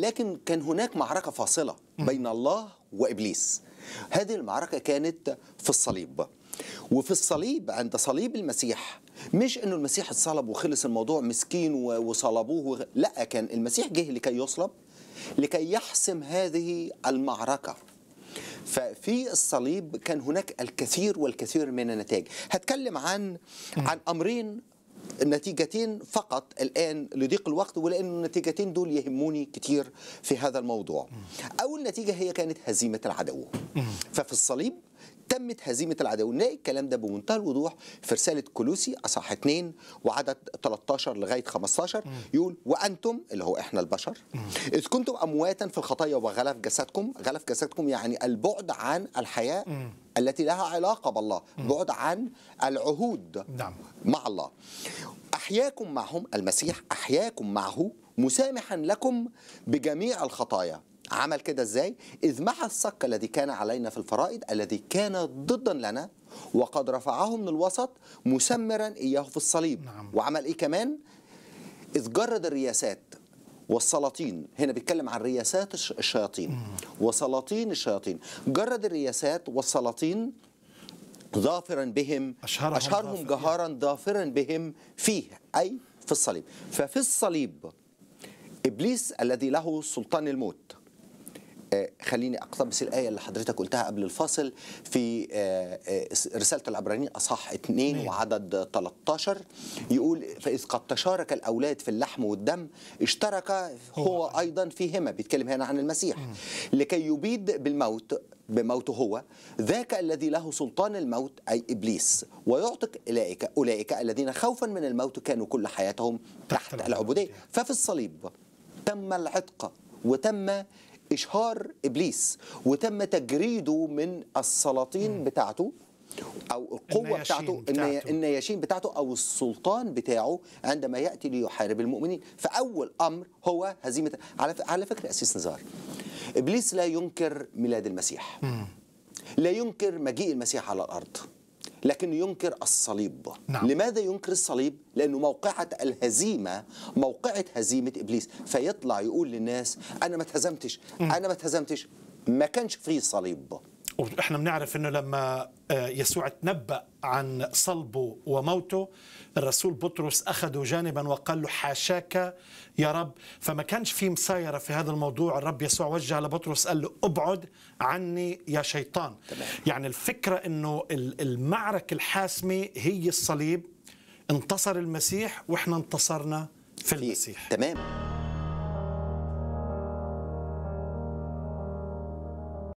لكن كان هناك معركة فاصلة بين الله وإبليس هذه المعركة كانت في الصليب وفي الصليب عند صليب المسيح مش انه المسيح اتصلب وخلص الموضوع مسكين وصلبوه لا كان المسيح جه لكي يصلب لكي يحسم هذه المعركة ففي الصليب كان هناك الكثير والكثير من النتائج هتكلم عن عن امرين النتيجتين فقط الآن لضيق الوقت ولأن النتيجتين دول يهموني كتير في هذا الموضوع أول نتيجة هي كانت هزيمة العدو ففي الصليب تمت هزيمة العدو نلاقي الكلام ده بمنتهى الوضوح في رسالة كولوسي أصح 2 وعدد 13 لغاية 15 يقول وأنتم اللي هو إحنا البشر إذ كنتم أمواتا في الخطايا وغلف جسدكم غلف جسدكم يعني البعد عن الحياة التي لها علاقة بالله بعد عن العهود نعم. مع الله أحياكم معهم المسيح أحياكم معه مسامحا لكم بجميع الخطايا عمل كده ازاي إذ محى الصك الذي كان علينا في الفرائض الذي كان ضدا لنا وقد رفعه من الوسط مسمرا إياه في الصليب نعم. وعمل إيه كمان إذ جرد الرياسات والسلاطين هنا بيتكلم عن رياسات الشياطين وسلاطين الشياطين جرد الرياسات والسلاطين ظافرا بهم أشهرهم, أشهرهم جهارا ظافرا بهم فيه أي في الصليب ففي الصليب إبليس الذي له سلطان الموت آه، خليني اقتبس الايه اللي حضرتك قلتها قبل الفاصل في آه، آه، رساله العبرانيين اصح 2 وعدد 13 يقول فاذ قد تشارك الاولاد في اللحم والدم اشترك هو ايضا فيهما بيتكلم هنا عن المسيح لكي يبيد بالموت بموته هو ذاك الذي له سلطان الموت أي إبليس ويعتق أولئك أولئك الذين خوفا من الموت كانوا كل حياتهم تحت العبودية ففي الصليب تم العتق وتم إشهار إبليس وتم تجريده من السلاطين بتاعته او القوه بتاعته النياشين بتاعته او السلطان بتاعه عندما ياتي ليحارب المؤمنين فاول امر هو هزيمه على على فكره اسيس نزار ابليس لا ينكر ميلاد المسيح لا ينكر مجيء المسيح على الارض لكن ينكر الصليب نعم. لماذا ينكر الصليب لانه موقعه الهزيمه موقعه هزيمه ابليس فيطلع يقول للناس انا ما تهزمتش انا ما تهزمتش ما كانش فيه صليب واحنا بنعرف انه لما آه، يسوع تنبأ عن صلبه وموته الرسول بطرس اخذه جانبا وقال له حاشاك يا رب فما كانش في مسايره في هذا الموضوع الرب يسوع وجه لبطرس قال له ابعد عني يا شيطان تمام. يعني الفكره انه المعركه الحاسمه هي الصليب انتصر المسيح واحنا انتصرنا في المسيح تمام